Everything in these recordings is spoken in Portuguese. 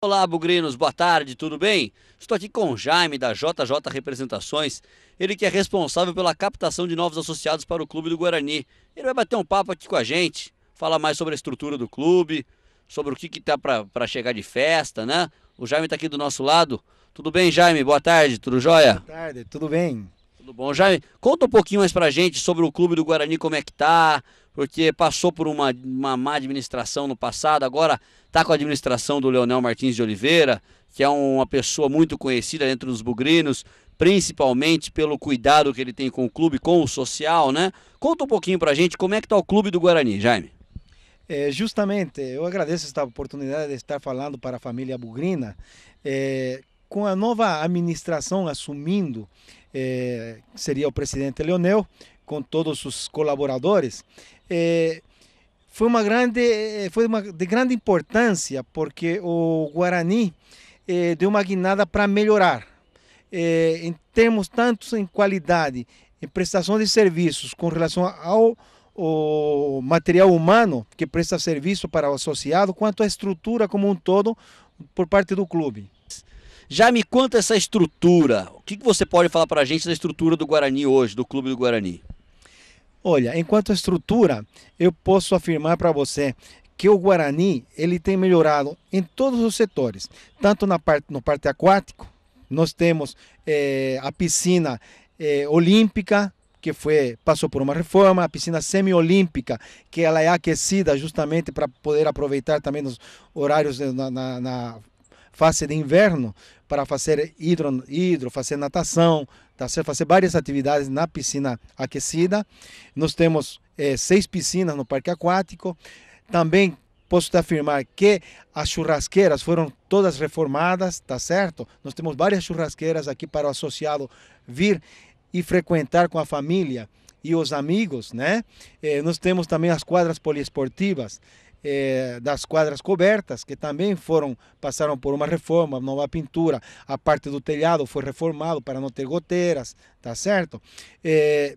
Olá, Bugrinos, boa tarde, tudo bem? Estou aqui com o Jaime, da JJ Representações, ele que é responsável pela captação de novos associados para o Clube do Guarani. Ele vai bater um papo aqui com a gente, falar mais sobre a estrutura do clube, sobre o que está para chegar de festa, né? O Jaime está aqui do nosso lado. Tudo bem, Jaime? Boa tarde, tudo jóia? Boa tarde, tudo bem. Tudo bom, Jaime? Conta um pouquinho mais para a gente sobre o Clube do Guarani, como é que tá, porque passou por uma, uma má administração no passado, agora está com a administração do Leonel Martins de Oliveira, que é uma pessoa muito conhecida entre os bugrinos, principalmente pelo cuidado que ele tem com o clube, com o social, né? Conta um pouquinho para a gente como é que está o clube do Guarani, Jaime. É, justamente, eu agradeço esta oportunidade de estar falando para a família bugrina. É, com a nova administração assumindo, é, seria o presidente Leonel, com todos os colaboradores, é, foi uma grande é, foi uma, de grande importância porque o Guarani é, deu uma guinada para melhorar é, em termos tanto em qualidade em prestação de serviços com relação ao, material humano que presta serviço para o associado quanto à estrutura como um todo por parte do clube já me conta essa estrutura o que você pode falar para a gente da estrutura do Guarani hoje do clube do Guarani Olha, enquanto estrutura, eu posso afirmar para você que o Guarani ele tem melhorado em todos os setores, tanto na parte no parte aquático, nós temos é, a piscina é, olímpica que foi passou por uma reforma, a piscina semiolímpica que ela é aquecida justamente para poder aproveitar também nos horários na, na, na fase de inverno para fazer hidro, hidro fazer natação, tá certo? Fazer várias atividades na piscina aquecida. Nós temos é, seis piscinas no parque aquático. Também posso te afirmar que as churrasqueiras foram todas reformadas, tá certo? Nós temos várias churrasqueiras aqui para o associado vir e frequentar com a família e os amigos, né? É, nós temos também as quadras poliesportivas é, das quadras cobertas, que também foram passaram por uma reforma, nova pintura. A parte do telhado foi reformado para não ter goteiras, tá certo? É, eh,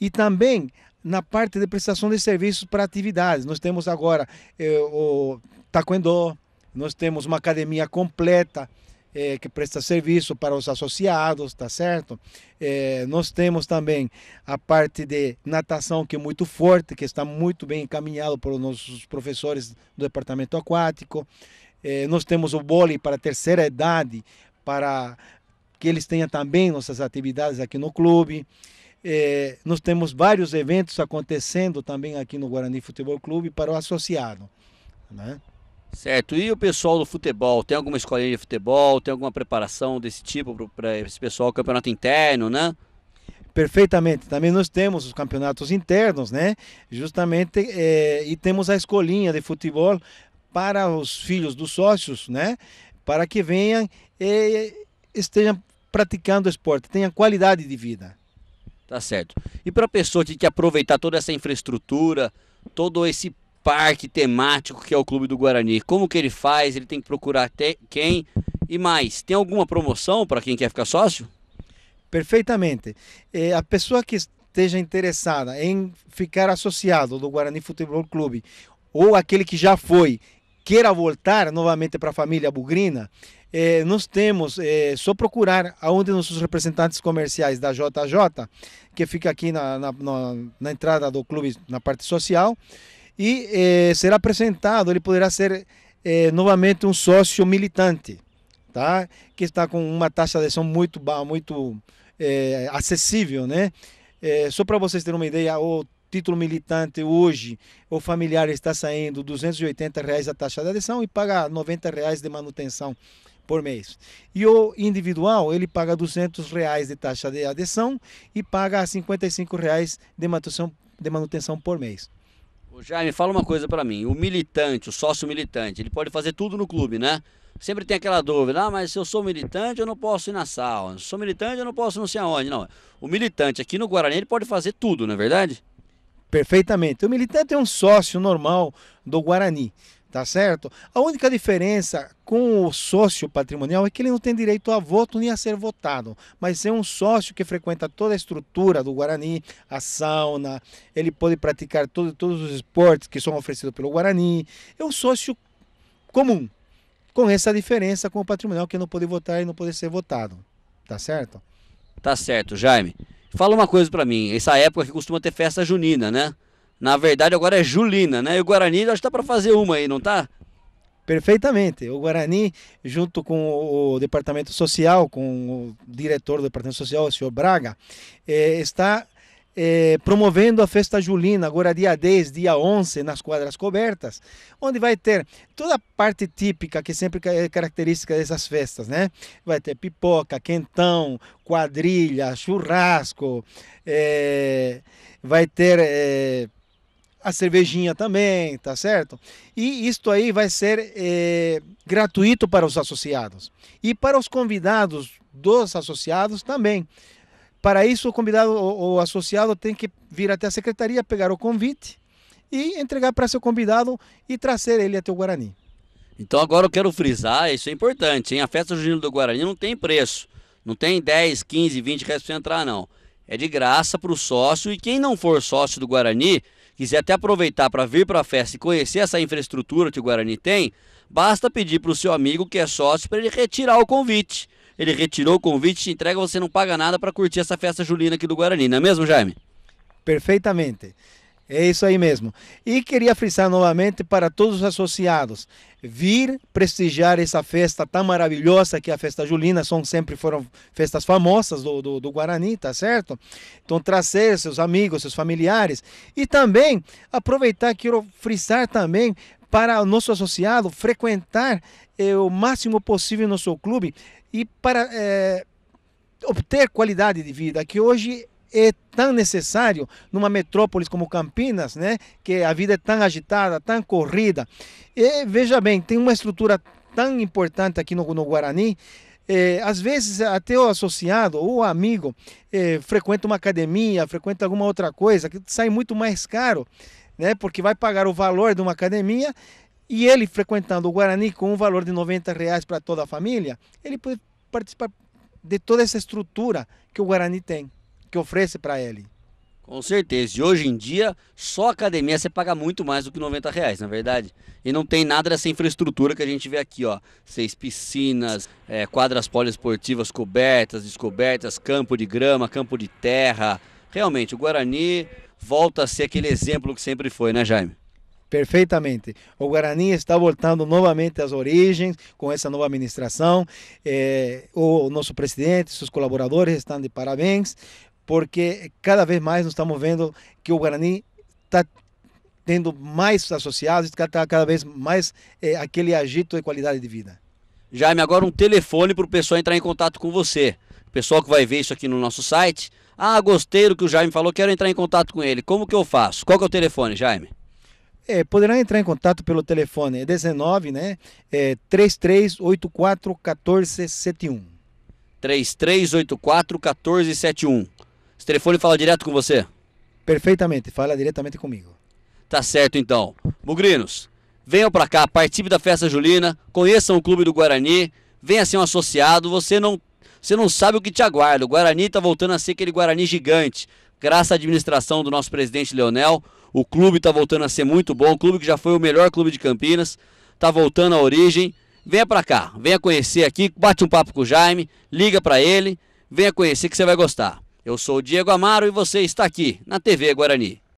e também na parte de prestação de serviços para atividades. Nós temos agora é, eh, o taekwondo, nós temos uma academia completa, é, que presta serviço para os associados, tá certo? É, nós temos também a parte de natação que é muito forte, que está muito bem encaminhado pelos nossos professores do departamento aquático. É, nós temos o vôlei para a terceira idade, para que eles tenham também nossas atividades aqui no clube. É, nós temos vários eventos acontecendo também aqui no Guarani Futebol Clube para o associado. Né? Certo. E o pessoal do futebol, tem alguma escolinha de futebol, tem alguma preparação desse tipo para esse pessoal, campeonato interno, né? Perfeitamente. Também nós temos os campeonatos internos, né? Justamente, é, e temos a escolinha de futebol para os filhos dos sócios, né? Para que venham e estejam praticando esporte, tenham qualidade de vida. Tá certo. E para a pessoa que aproveitar toda essa infraestrutura, todo esse parque temático que é o Clube do Guarani. Como que ele faz? Ele tem que procurar até quem? E mais, tem alguma promoção para quem quer ficar sócio? Perfeitamente. É, a pessoa que esteja interessada em ficar associado do Guarani Futebol Clube ou aquele que já foi queira voltar novamente para a família Bugrina, eh, nós temos, eh, só procurar aonde nossos representantes comerciais da JJ, que fica aqui na, na, na, na entrada do clube, na parte social, e eh, será apresentado, ele poderá ser eh, novamente um sócio militante, tá? que está com uma taxa de adesão muito, muito eh, acessível. Né? Eh, só para vocês terem uma ideia, o título militante hoje, o familiar está saindo R$ 280 reais a taxa de adesão e paga R$ 90 reais de manutenção por mês. E o individual, ele paga 200 reais de taxa de adesão e paga 55 reais de manutenção, de manutenção por mês. O Jaime, fala uma coisa para mim. O militante, o sócio militante, ele pode fazer tudo no clube, né? Sempre tem aquela dúvida, ah, mas se eu sou militante, eu não posso ir na sala. Se eu sou militante, eu não posso não sei aonde. Não, o militante aqui no Guarani, ele pode fazer tudo, não é verdade? Perfeitamente. O militante é um sócio normal do Guarani tá certo? A única diferença com o sócio patrimonial é que ele não tem direito a voto nem a ser votado, mas é um sócio que frequenta toda a estrutura do Guarani, a sauna, ele pode praticar todo, todos os esportes que são oferecidos pelo Guarani, é um sócio comum, com essa diferença com o patrimonial que não pode votar e não pode ser votado, tá certo? Tá certo, Jaime. Fala uma coisa para mim, essa época que costuma ter festa junina, né? Na verdade, agora é Julina, né? E o Guarani, acho que dá para fazer uma aí, não tá? Perfeitamente. O Guarani, junto com o departamento social, com o diretor do departamento social, o senhor Braga, eh, está eh, promovendo a festa julina, agora dia 10, dia 11, nas quadras cobertas, onde vai ter toda a parte típica que sempre é característica dessas festas, né? Vai ter pipoca, quentão, quadrilha, churrasco, eh, vai ter a cervejinha também, tá certo? E isto aí vai ser é, gratuito para os associados e para os convidados dos associados também. Para isso, o convidado ou associado tem que vir até a secretaria, pegar o convite e entregar para seu convidado e trazer ele até o Guarani. Então agora eu quero frisar, isso é importante, hein? A festa junina do Guarani não tem preço. Não tem 10, 15, 20 reais para você entrar, não. É de graça para o sócio e quem não for sócio do Guarani quiser até aproveitar para vir para a festa e conhecer essa infraestrutura que o Guarani tem, basta pedir para o seu amigo que é sócio para ele retirar o convite. Ele retirou o convite, te entrega, você não paga nada para curtir essa festa julina aqui do Guarani, não é mesmo, Jaime? Perfeitamente. É isso aí mesmo. E queria frisar novamente para todos os associados, vir prestigiar essa festa tão maravilhosa que é a festa julina, são sempre foram festas famosas do, do, do Guarani, tá certo? Então trazer seus amigos, seus familiares e também aproveitar, quero frisar também para o nosso associado frequentar eh, o máximo possível no seu clube e para eh, obter qualidade de vida, que hoje é tão necessário numa metrópole como Campinas, né? Que a vida é tão agitada, tão corrida. E veja bem, tem uma estrutura tão importante aqui no, no Guarani. É, às vezes até o associado ou o amigo é, frequenta uma academia, frequenta alguma outra coisa que sai muito mais caro, né? Porque vai pagar o valor de uma academia e ele frequentando o Guarani com um valor de 90 reais para toda a família, ele pode participar de toda essa estrutura que o Guarani tem que oferece para ele. Com certeza. E hoje em dia, só academia você paga muito mais do que 90 reais, na é verdade. E não tem nada dessa infraestrutura que a gente vê aqui, ó. Seis piscinas, é, quadras poliesportivas cobertas, descobertas, campo de grama, campo de terra. Realmente, o Guarani volta a ser aquele exemplo que sempre foi, né, Jaime? Perfeitamente. O Guarani está voltando novamente às origens com essa nova administração. É, o nosso presidente, seus colaboradores estão de parabéns porque cada vez mais nós estamos vendo que o Guarani está tendo mais associados, está tá cada vez mais é, aquele agito de qualidade de vida. Jaime, agora um telefone para o pessoal entrar em contato com você. O pessoal que vai ver isso aqui no nosso site. Ah, gostei do que o Jaime falou, quero entrar em contato com ele. Como que eu faço? Qual que é o telefone, Jaime? É, poderá entrar em contato pelo telefone 19, é né? É, 3384 1471. 3384 1471. Esse telefone fala direto com você? Perfeitamente, fala diretamente comigo. Tá certo então. Mugrinos, venham para cá, participe da festa julina, conheçam o Clube do Guarani, venha ser um associado, você não, você não sabe o que te aguarda. O Guarani tá voltando a ser aquele Guarani gigante. Graças à administração do nosso presidente Leonel, o clube tá voltando a ser muito bom, o clube que já foi o melhor clube de Campinas, tá voltando à origem. Venha para cá, venha conhecer aqui, bate um papo com o Jaime, liga para ele, venha conhecer que você vai gostar. Eu sou o Diego Amaro e você está aqui na TV Guarani.